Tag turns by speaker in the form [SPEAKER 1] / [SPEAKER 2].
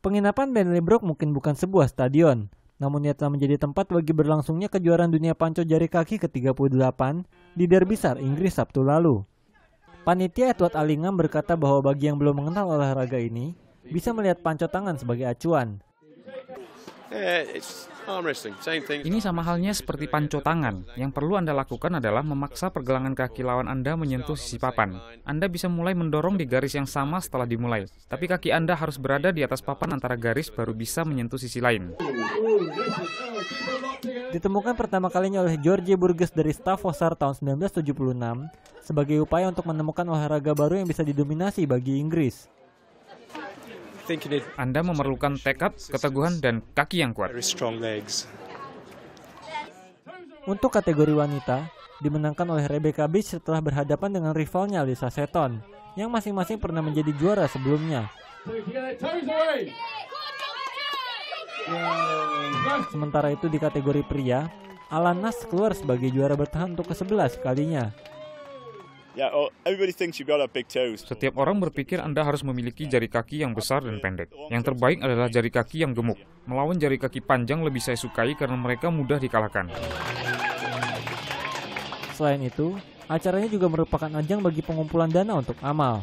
[SPEAKER 1] Penginapan Benley Brook mungkin bukan sebuah stadion, namun ia telah menjadi tempat bagi berlangsungnya kejuaraan dunia panco jari kaki ke-38 di Derbyshire, Inggris Sabtu lalu. Panitia Edward Alingham berkata bahwa bagi yang belum mengenal olahraga ini, bisa melihat panco tangan sebagai acuan,
[SPEAKER 2] Eh, Ini sama halnya seperti panco tangan. Yang perlu Anda lakukan adalah memaksa pergelangan kaki lawan Anda menyentuh sisi papan. Anda bisa mulai mendorong di garis yang sama setelah dimulai. Tapi kaki Anda harus berada di atas papan antara garis baru bisa menyentuh sisi
[SPEAKER 1] lain. Ditemukan pertama kalinya oleh George Burgess dari Staffordshire tahun 1976 sebagai upaya untuk menemukan olahraga baru yang bisa didominasi bagi Inggris.
[SPEAKER 2] Anda memerlukan tekad, keteguhan, dan kaki yang kuat.
[SPEAKER 1] Untuk kategori wanita, dimenangkan oleh Rebecca Beach setelah berhadapan dengan rivalnya Lisa Seton, yang masing-masing pernah menjadi juara sebelumnya. Sementara itu di kategori pria, Alan Nas keluar sebagai juara bertahan untuk ke-11 kalinya.
[SPEAKER 2] Ya, oh, Setiap orang berpikir Anda harus memiliki jari kaki yang besar dan pendek. Yang terbaik adalah jari kaki yang gemuk. Melawan jari kaki panjang lebih saya sukai karena mereka mudah
[SPEAKER 1] dikalahkan. Selain itu, acaranya juga merupakan ajang bagi pengumpulan dana untuk amal.